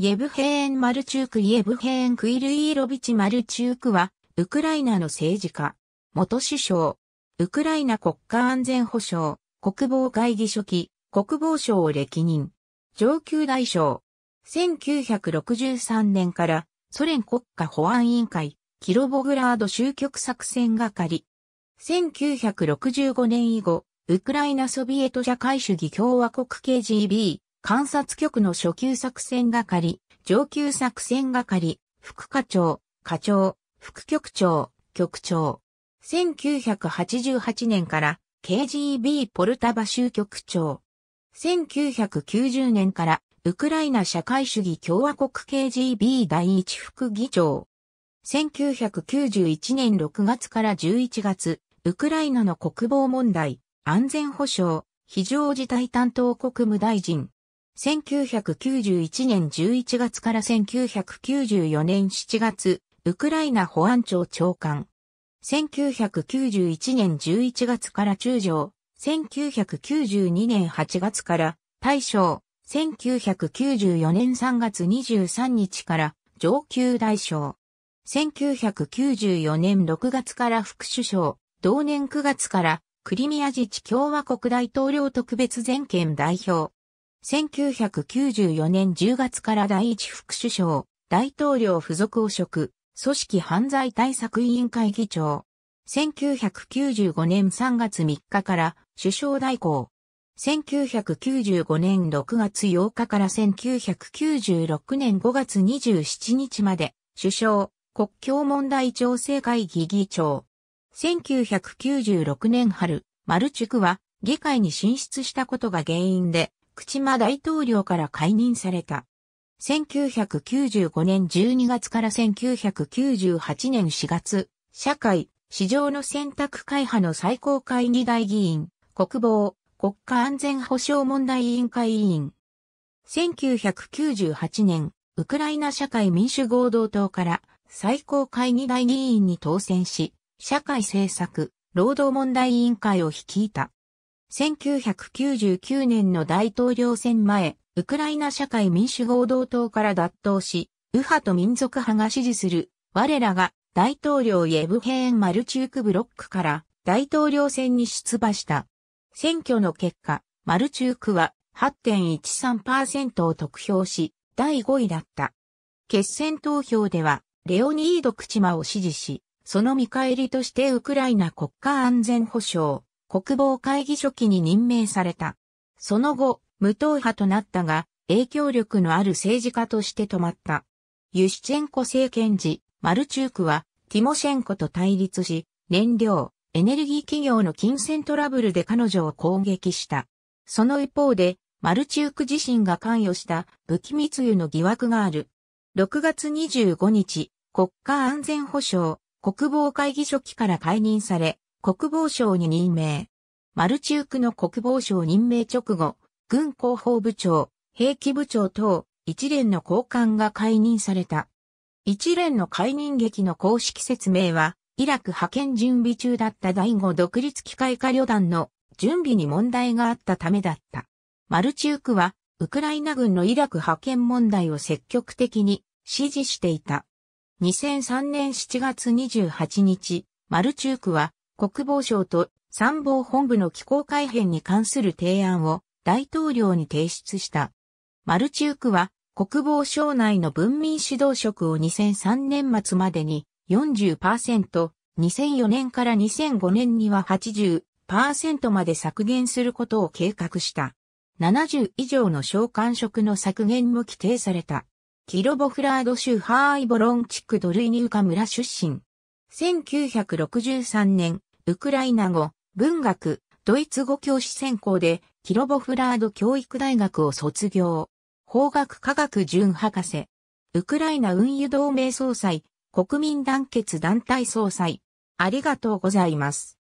イェブヘーン・マルチューク・イェブヘーン・クイルイーロビチ・マルチュークは、ウクライナの政治家、元首相、ウクライナ国家安全保障、国防会議書記、国防省を歴任、上級大将、1963年からソ連国家保安委員会、キロボグラード終局作戦係、1965年以後、ウクライナソビエト社会主義共和国 KGB、観察局の初級作戦係、上級作戦係、副課長、課長、副局長、局長。1988年から KGB ポルタバ州局長。1990年からウクライナ社会主義共和国 KGB 第一副議長。1991年6月から11月、ウクライナの国防問題、安全保障、非常事態担当国務大臣。1991年11月から1994年7月、ウクライナ保安庁長官。1991年11月から中将、1992年8月から大将、1994年3月23日から上級大将。1994年6月から副首相、同年9月からクリミア自治共和国大統領特別全権代表。1994年10月から第一副首相、大統領付属汚職、組織犯罪対策委員会議長。1995年3月3日から首相代行。1995年6月8日から1996年5月27日まで首相、国境問題調整会議議長。1996年春、マルチュクは議会に進出したことが原因で口島大統領から解任された。1995年12月から1998年4月、社会、市場の選択会派の最高会議大議員、国防、国家安全保障問題委員会委員。1998年、ウクライナ社会民主合同党から最高会議大議員に当選し、社会政策、労働問題委員会を率いた。1999年の大統領選前、ウクライナ社会民主合同党から脱党し、右派と民族派が支持する、我らが大統領イエブヘーン・マルチューク・ブロックから大統領選に出馬した。選挙の結果、マルチュークは8.13%を得票し、第5位だった。決選投票では、レオニード・クチマを支持し、その見返りとしてウクライナ国家安全保障、国防会議書記に任命された。その後、無党派となったが、影響力のある政治家として止まった。ユシチェンコ政権時、マルチュークは、ティモシェンコと対立し、燃料、エネルギー企業の金銭トラブルで彼女を攻撃した。その一方で、マルチューク自身が関与した武器密輸の疑惑がある。6月25日、国家安全保障、国防会議書記から解任され、国防省に任命。マルチュークの国防省任命直後、軍広報部長、兵器部長等、一連の高官が解任された。一連の解任劇の公式説明は、イラク派遣準備中だった第5独立機械化旅団の準備に問題があったためだった。マルチュークは、ウクライナ軍のイラク派遣問題を積極的に支持していた。2003年7月28日、マルチュークは国防省と参謀本部の機構改変に関する提案を大統領に提出した。マルチュークは国防省内の文民指導職を2003年末までに40%、2004年から2005年には80%まで削減することを計画した。70以上の召喚職の削減も規定された。キロボフラード州ハーイボロン地区ドルイニウカ村出身。1963年、ウクライナ語、文学、ドイツ語教師専攻で、キロボフラード教育大学を卒業。法学科学準博士。ウクライナ運輸同盟総裁、国民団結団体総裁。ありがとうございます。